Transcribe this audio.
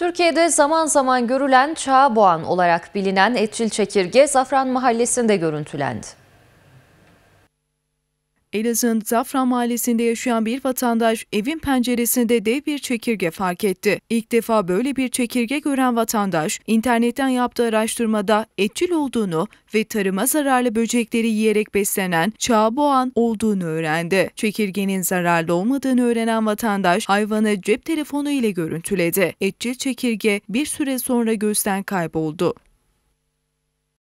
Türkiye'de zaman zaman görülen çağ boğan olarak bilinen etçil çekirge Zafran Mahallesi'nde görüntülendi. Elazığ'ın Zafra mahallesinde yaşayan bir vatandaş evin penceresinde dev bir çekirge fark etti. İlk defa böyle bir çekirge gören vatandaş internetten yaptığı araştırmada etçil olduğunu ve tarıma zararlı böcekleri yiyerek beslenen çağboğan olduğunu öğrendi. Çekirgenin zararlı olmadığını öğrenen vatandaş hayvanı cep telefonu ile görüntüledi. Etçil çekirge bir süre sonra gözden kayboldu.